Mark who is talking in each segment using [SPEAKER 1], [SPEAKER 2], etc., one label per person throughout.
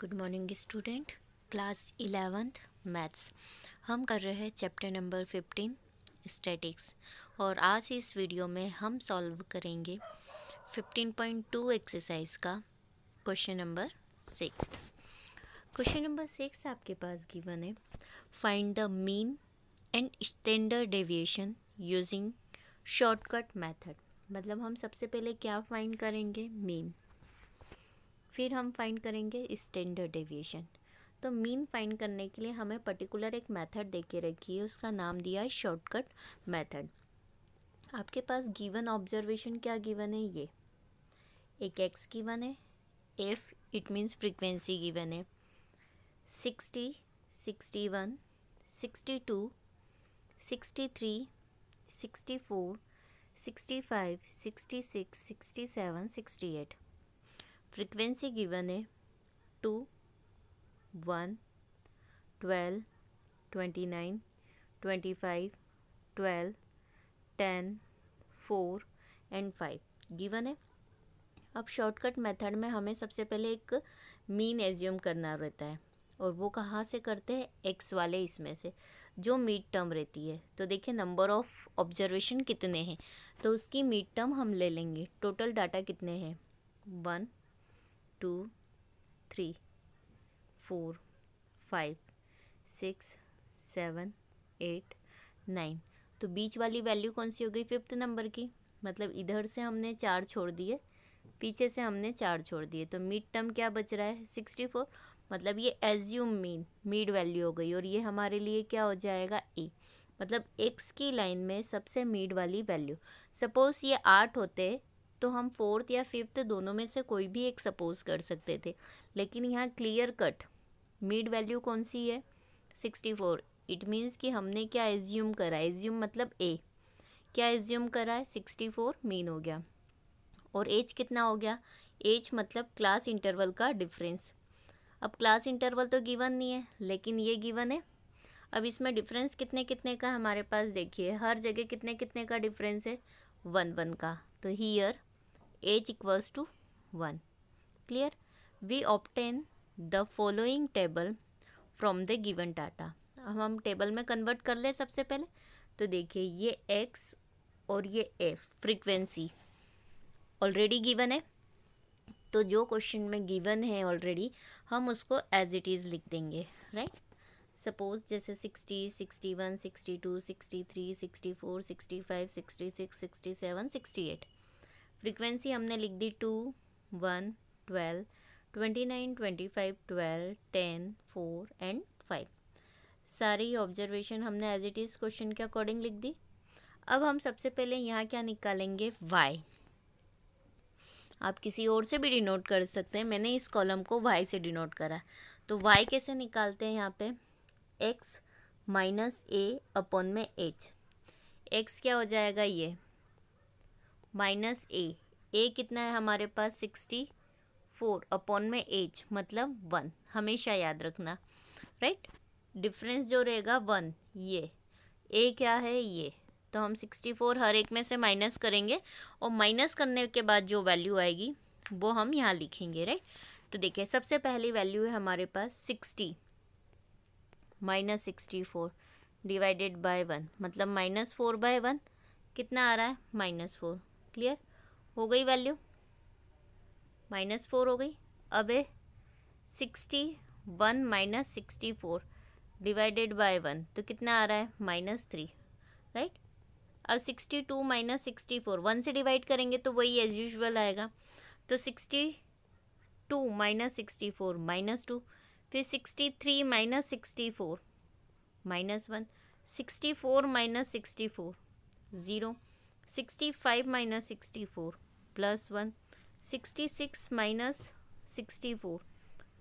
[SPEAKER 1] Good morning student class eleventh maths हम कर रहे हैं चैप्टर नंबर फिफ्टीन स्टैटिक्स और आज इस वीडियो में हम सॉल्व करेंगे फिफ्टीन पॉइंट टू एक्सरसाइज का question number six question number six आपके पास गिवन है find the mean and standard deviation using shortcut method मतलब हम सबसे पहले क्या फाइंड करेंगे मीन फिर हम फाइंड करेंगे स्टैंडर्ड डेविएशन तो मीन फाइंड करने के लिए हमें पर्टिकुलर एक मेथड दे के रखी है उसका नाम दिया है शॉर्टकट मेथड आपके पास गिवन ऑब्जर्वेशन क्या गिवन है ये एक एक्स गिवन है f it means frequency given है sixty sixty one sixty two sixty three sixty four sixty five sixty six sixty seven sixty eight frequency given है two one twelve twenty nine twenty five twelve ten four and five given है अब shortcut method में हमें सबसे पहले एक mean assume करना रहता है और वो कहाँ से करते हैं एक्स वाले इसमें से जो मिड टर्म रहती है तो देखिए नंबर ऑफ ऑब्जर्वेशन कितने हैं तो उसकी मिड टर्म हम ले लेंगे टोटल डाटा कितने हैं one two three four five six seven eight nine तो बीच वाली वैल्यू कौन सी हो गई फिफ्थ नंबर की मतलब इधर से हमने चार छोड़ दिए पीछे से हमने चार छोड़ दिए तो मिड टर्म क्या बच रहा है सिक्सटी फोर मतलब ये एज्यूम मीन मिड वैल्यू हो गई और ये हमारे लिए क्या हो जाएगा ए मतलब एक्स की लाइन में सबसे मिड वाली वैल्यू सपोज ये आठ होते तो हम फोर्थ या फिफ्थ दोनों में से कोई भी एक सपोज कर सकते थे लेकिन यहाँ क्लियर कट मिड वैल्यू कौन सी है सिक्सटी फोर इट मीन्स कि हमने क्या एज्यूम करा एज्यूम मतलब ए क्या एज्यूम करा है सिक्सटी फोर मीन हो गया और एज कितना हो गया एज मतलब क्लास इंटरवल का डिफरेंस अब क्लास इंटरवल तो गिवन नहीं है लेकिन ये गिवन है अब इसमें डिफरेंस कितने कितने का हमारे पास देखिए हर जगह कितने कितने का डिफरेंस है वन वन का तो here h equals to 1 clear we obtain the following table from the given data अब हम टेबल में कन्वर्ट कर ले सबसे पहले तो देखिए ये एक्स और ये एफ फ्रीक्वेंसी ऑलरेडी गिवन है तो जो क्वेश्चन में गिवन है ऑलरेडी हम उसको एज इट इज़ लिख देंगे राइट सपोज जैसे sixty sixty one sixty two sixty three sixty four sixty five sixty six sixty seven sixty eight frequency हमने लिख दी two one twelve twenty nine twenty five twelve ten four and five सारी observation हमने as it is question के according लिख दी अब हम सबसे पहले यहाँ क्या निकालेंगे वाई आप किसी और से भी डिनोट कर सकते हैं मैंने इस कॉलम को वाई से डिनोट करा तो वाई कैसे निकालते हैं यहाँ पे एक्स माइनस ए अपॉन में एच एक्स क्या हो जाएगा ये माइनस ए ए कितना है हमारे पास सिक्सटी फोर अपॉन में एच मतलब वन हमेशा याद रखना राइट डिफरेंस जो रहेगा वन ये ए क्या है ये तो हम सिक्सटी फोर हर एक में से माइनस करेंगे और माइनस करने के बाद जो वैल्यू आएगी वो हम यहाँ लिखेंगे राइट तो देखिए सबसे पहली वैल्यू है हमारे पास sixty minus sixty four divided by one मतलब माइनस फोर बाय वन कितना आ रहा है माइनस फोर क्लियर हो गई वैल्यू माइनस फोर हो गई अब है sixty one minus sixty four divided by one तो कितना आ रहा है माइनस थ्री राइट अब sixty two minus sixty four one से डिवाइड करेंगे तो वही एज यूजल आएगा तो sixty two minus sixty four minus two फिर sixty three minus sixty four minus one sixty four minus sixty four zero sixty five minus sixty four plus one sixty six minus sixty four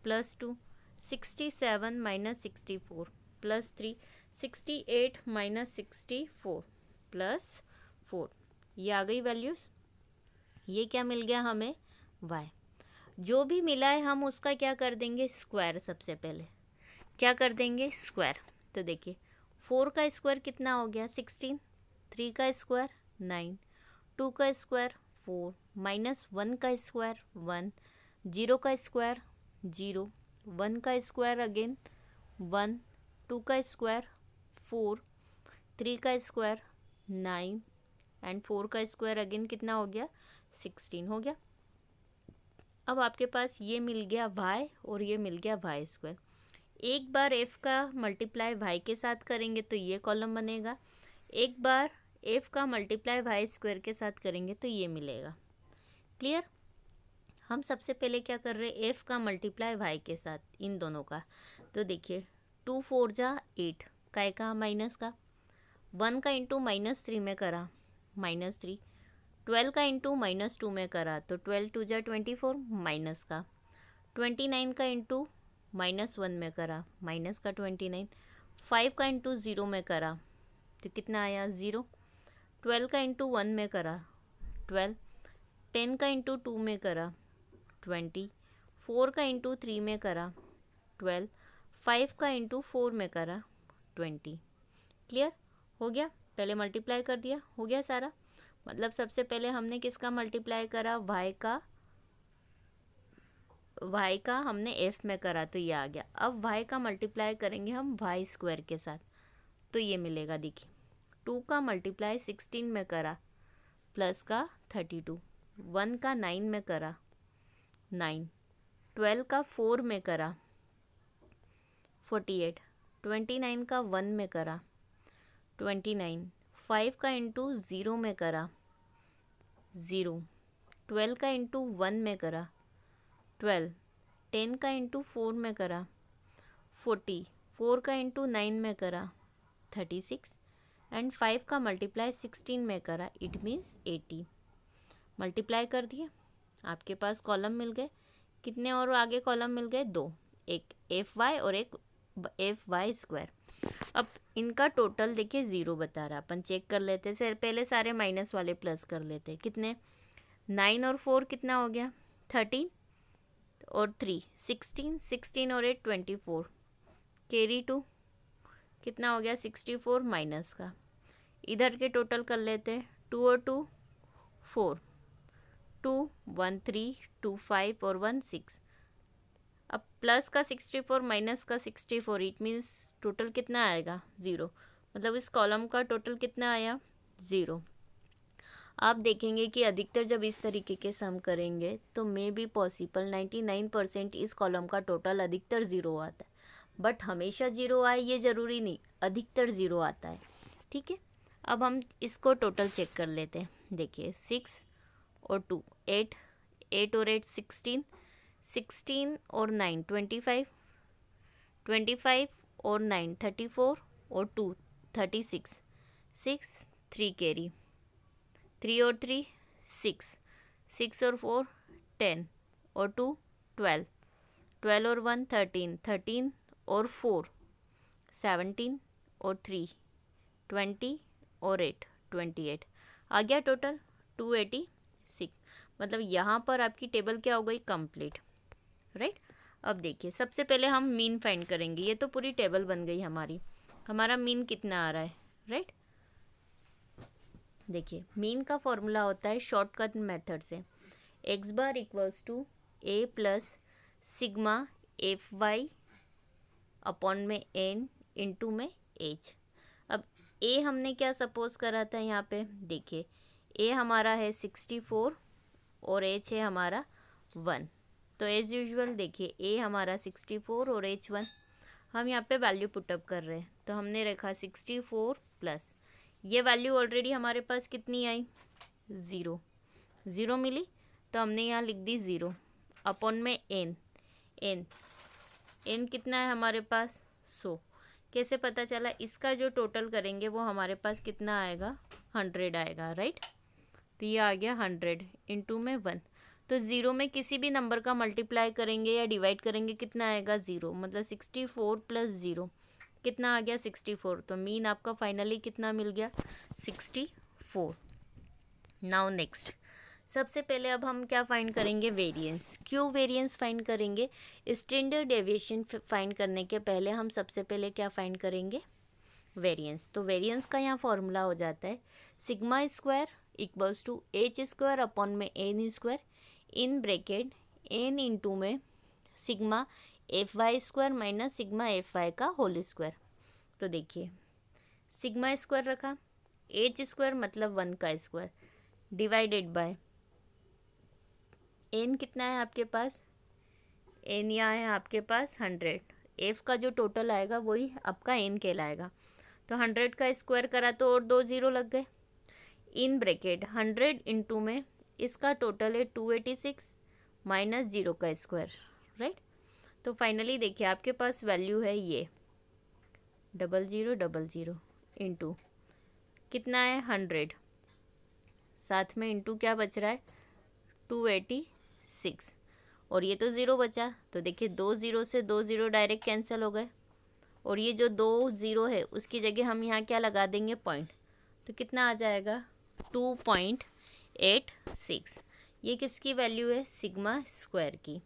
[SPEAKER 1] plus two sixty seven minus sixty four plus three sixty eight minus sixty four plus four ये आ गई values ये क्या मिल गया हमें Y जो भी मिला है हम उसका क्या कर देंगे स्क्वायर सबसे पहले क्या कर देंगे स्क्वायर तो देखिए फोर का स्क्वायर कितना हो गया सिक्सटीन थ्री का स्क्वायर नाइन टू का स्क्वायर फोर माइनस वन का स्क्वायर वन जीरो का स्क्वायर जीरो वन का स्क्वायर अगेन वन टू का स्क्वायर फोर थ्री का स्क्वायर नाइन एंड फोर का स्क्वायर अगेन कितना हो गया सिक्सटीन हो गया अब आपके पास ये मिल गया वाई और ये मिल गया वाई स्क्वायर एक बार एफ का मल्टीप्लाई वाई के साथ करेंगे तो ये कॉलम बनेगा एक बार एफ़ का मल्टीप्लाई वाई स्क्वायर के साथ करेंगे तो ये मिलेगा क्लियर हम सबसे पहले क्या कर रहे हैं एफ़ का मल्टीप्लाई वाई के साथ इन दोनों का तो देखिए टू फोर जा एट काय का माइनस का वन का इंटू माइनस थ्री में करा माइनस थ्री ट्वेल्व का इंटू माइनस टू में करा तो ट्वेल्व टू जा ट्वेंटी फोर माइनस का ट्वेंटी नाइन का इंटू माइनस वन में करा माइनस का ट्वेंटी नाइन फाइव का इंटू ज़ीरो में करा तो कितना आया ज़ीरो ट्वेल्व का इंटू वन में करा ट्वेल्व टेन का इंटू टू में करा ट्वेंटी फोर का इंटू थ्री में करा ट्वेल्व फाइव का इंटू फोर में करा ट्वेंटी क्लियर हो गया पहले मल्टीप्लाई कर दिया हो गया सारा मतलब सबसे पहले हमने किसका मल्टीप्लाई करा वाई का वाई का हमने एफ में करा तो ये आ गया अब वाई का मल्टीप्लाई करेंगे हम वाई स्क्वायर के साथ तो ये मिलेगा देखिए टू का मल्टीप्लाई सिक्सटीन में करा प्लस का थर्टी टू वन का नाइन में करा नाइन ट्वेल्व का फोर में करा फोर्टी एट ट्वेंटी नाइन का वन में करा ट्वेंटी नाइन फाइव का इंटू ज़ीरो में करा ज़ीरो ट्वेल्व का इंटू वन में करा ट्वेल्व टेन का इंटू फोर में करा फोर्टी फोर का इंटू नाइन में करा थर्टी सिक्स एंड फाइव का मल्टीप्लाई सिक्सटीन में करा इट मीन्स एटी मल्टीप्लाई कर दिए आपके पास कॉलम मिल गए कितने और आगे कॉलम मिल गए दो एक एफ वाई और एक एफ वाई स्क्वायर अब इनका टोटल देखिए ज़ीरो बता रहा अपन चेक कर लेते सर पहले सारे माइनस वाले प्लस कर लेते कितने नाइन और फोर कितना हो गया थर्टीन और थ्री सिक्सटीन सिक्सटीन और eight twenty four carry two कितना हो गया सिक्सटी फोर माइनस का इधर के टोटल कर लेते हैं टू और two four two one three two five और वन सिक्स अब प्लस का सिक्सटी फोर माइनस का sixty four it means total कितना आएगा ज़ीरो मतलब इस कॉलम का टोटल कितना आया ज़ीरो आप देखेंगे कि अधिकतर जब इस तरीके के सम करेंगे तो may be possible ninety nine percent इस कॉलम का टोटल अधिकतर ज़ीरो आता है बट हमेशा ज़ीरो आए ये ज़रूरी नहीं अधिकतर ज़ीरो आता है ठीक है अब हम इसको टोटल चेक कर लेते हैं देखिए सिक्स और टू एट एट और एट सिक्सटीन सिक्सटीन और nine twenty five twenty five और नाइन थर्टी फोर और two thirty six six three carry three और थ्री सिक्स सिक्स और फोर टेन और टू ट्वेल्व ट्वेल्व और वन थर्टीन थर्टीन और four seventeen और three twenty और एट ट्वेंटी एट आ गया टोटल टू एटी सिक्स मतलब यहाँ पर आपकी टेबल क्या हो गई कंप्लीट राइट अब देखिए सबसे पहले हम मीन फाइंड करेंगे ये तो पूरी टेबल बन गई हमारी हमारा मीन कितना आ रहा है राइट देखिए मीन का फॉर्मूला होता है शॉर्टकट मेथड से x bar equals to a plus sigma f y upon में एन इंटू में एच अब ए हमने क्या सपोज करा था यहाँ पे देखिए ए हमारा है सिक्सटी फोर और एच है हमारा वन तो एज यूजुअल देखिए ए हमारा सिक्सटी फोर और एच वन हम यहाँ पे वैल्यू पुटअप कर रहे हैं तो हमने रखा सिक्सटी फोर प्लस ये वैल्यू ऑलरेडी हमारे पास कितनी आई ज़ीरो ज़ीरो मिली तो हमने यहाँ लिख दी ज़ीरो अपॉन में एन एन एन कितना है हमारे पास सो कैसे पता चला इसका जो टोटल करेंगे वो हमारे पास कितना आएगा हंड्रेड आएगा राइट तो ये आ गया हंड्रेड इंटू में वन तो ज़ीरो में किसी भी नंबर का मल्टीप्लाई करेंगे या डिवाइड करेंगे कितना आएगा ज़ीरो मतलब सिक्सटी फोर प्लस ज़ीरो कितना आ गया सिक्सटी फोर तो मीन आपका फाइनली कितना मिल गया सिक्सटी फोर नाउ नेक्स्ट सबसे पहले अब हम क्या फाइंड करेंगे वेरिएंस क्यों वेरिएंस फाइंड करेंगे स्टैंडर्ड डेविएशन फाइंड करने के पहले हम सबसे पहले क्या फाइंड करेंगे वेरिएंस तो वेरिएंस का यहाँ फॉर्मूला हो जाता है sigma square equals to h square upon में n square in bracket n into में sigma f y square minus sigma f y का होल स्क्वायर तो देखिए सिग्मा स्क्वायर रखा एच स्क्वायर मतलब वन का स्क्वायर डिवाइडेड बाय एन कितना है आपके पास एन या है आपके पास हंड्रेड एफ का जो टोटल आएगा वही आपका एन कहलाएगा तो हंड्रेड का स्क्वायर करा तो और दो ज़ीरो लग गए इन ब्रेकेट हंड्रेड इंटू में इसका टोटल है two eighty six minus zero का स्क्वायर राइट तो फाइनली देखिए आपके पास वैल्यू है ये double zero double zero into कितना है हंड्रेड साथ में इंटू क्या बच रहा है टू एटी सिक्स और ये तो ज़ीरो बचा तो देखिए दो ज़ीरो से दो ज़ीरो डायरेक्ट कैंसिल हो गए और ये जो दो ज़ीरो है उसकी जगह हम यहाँ क्या लगा देंगे पॉइंट तो कितना आ जाएगा टू पॉइंट एट सिक्स ये किसकी वैल्यू है सिग्मा स्क्वायर की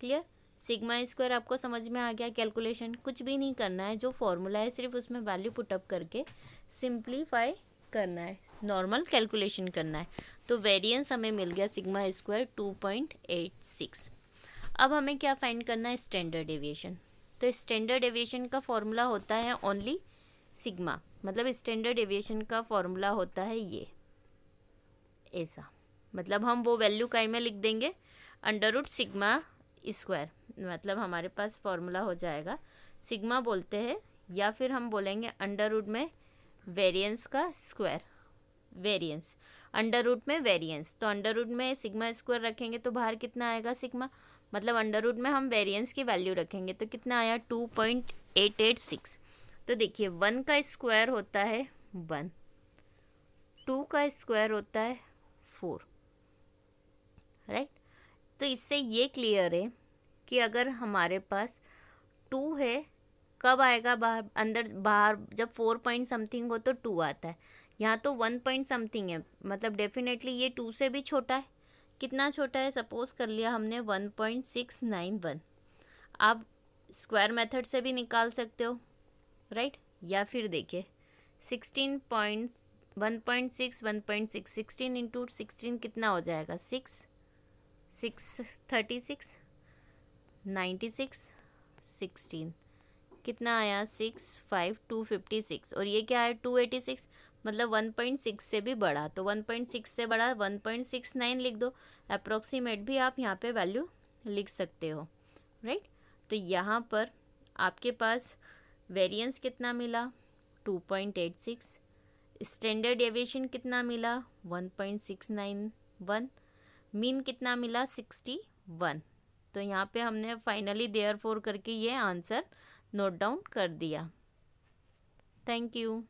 [SPEAKER 1] क्लियर सिग्मा स्क्वायर आपको समझ में आ गया कैलकुलेशन कुछ भी नहीं करना है जो फॉर्मूला है सिर्फ उसमें वैल्यू पुटअप करके सिंप्लीफाई करना है नॉर्मल कैलकुलेशन करना है तो वेरिएंस हमें मिल गया sigma square two point eight six अब हमें क्या फाइंड करना है स्टैंडर्ड एविएशन तो स्टैंडर्ड एविएशन का फॉर्मूला होता है ओनली सिग्मा मतलब स्टैंडर्ड एविएशन का फॉर्मूला होता है ये ऐसा मतलब हम वो वैल्यू का में लिख देंगे अंडर उड सिग्मा स्क्वायर मतलब हमारे पास फॉर्मूला हो जाएगा सिग्मा बोलते हैं या फिर हम बोलेंगे अंडर उड में वेरिएंस का स्क्वायर वेरिएंस अंडर रूट में वेरिएंस तो अंडर रूट में सिग्मा स्क्वायर रखेंगे तो बाहर कितना आएगा सिग्मा मतलब अंडर रूट में हम वेरिएंस की वैल्यू रखेंगे तो कितना आया two point eight eight six तो देखिए वन का स्क्वायर होता है वन टू का स्क्वायर होता है फोर राइट right? तो इससे ये क्लियर है कि अगर हमारे पास टू है कब आएगा बाहर अंदर बाहर जब फोर पॉइंट समथिंग हो तो टू आता है यहाँ तो वन पॉइंट समथिंग है मतलब डेफिनेटली ये टू से भी छोटा है कितना छोटा है सपोज कर लिया हमने one point six nine one आप स्क्वायर मेथड से भी निकाल सकते हो राइट या फिर देखिए sixteen point one point six one point six sixteen into sixteen कितना हो जाएगा six six thirty six ninety six sixteen कितना आया six five two fifty six और ये क्या है टू एटी सिक्स मतलब वन पॉइंट सिक्स से भी बड़ा तो वन पॉइंट सिक्स से बड़ा वन पॉइंट सिक्स नाइन लिख दो अप्रोक्सीमेट भी आप यहाँ पे वैल्यू लिख सकते हो राइट तो यहाँ पर आपके पास वेरियंस कितना मिला two point eight six standard deviation कितना मिला one point six nine one mean कितना मिला सिक्सटी वन तो यहाँ पे हमने फाइनली देयर फोर करके ये आंसर नोट डाउन कर दिया थैंक यू